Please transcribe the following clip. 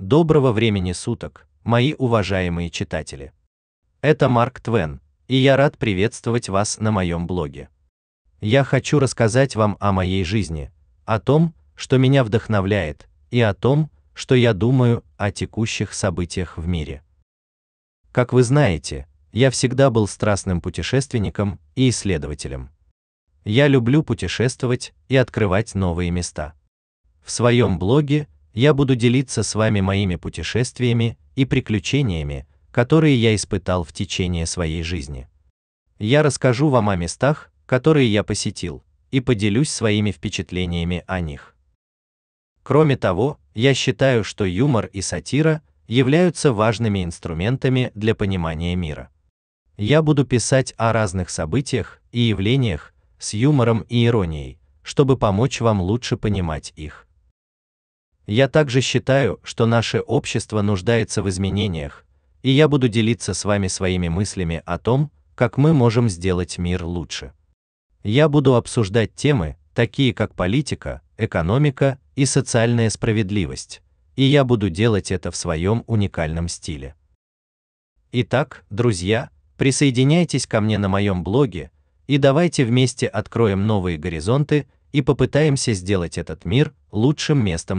Доброго времени суток, мои уважаемые читатели. Это Марк Твен, и я рад приветствовать вас на моем блоге. Я хочу рассказать вам о моей жизни, о том, что меня вдохновляет, и о том, что я думаю о текущих событиях в мире. Как вы знаете, я всегда был страстным путешественником и исследователем. Я люблю путешествовать и открывать новые места. В своем блоге я буду делиться с вами моими путешествиями и приключениями, которые я испытал в течение своей жизни. Я расскажу вам о местах, которые я посетил, и поделюсь своими впечатлениями о них. Кроме того, я считаю, что юмор и сатира являются важными инструментами для понимания мира. Я буду писать о разных событиях и явлениях с юмором и иронией, чтобы помочь вам лучше понимать их. Я также считаю, что наше общество нуждается в изменениях, и я буду делиться с вами своими мыслями о том, как мы можем сделать мир лучше. Я буду обсуждать темы, такие как политика, экономика и социальная справедливость, и я буду делать это в своем уникальном стиле. Итак, друзья, присоединяйтесь ко мне на моем блоге, и давайте вместе откроем новые горизонты и попытаемся сделать этот мир лучшим местом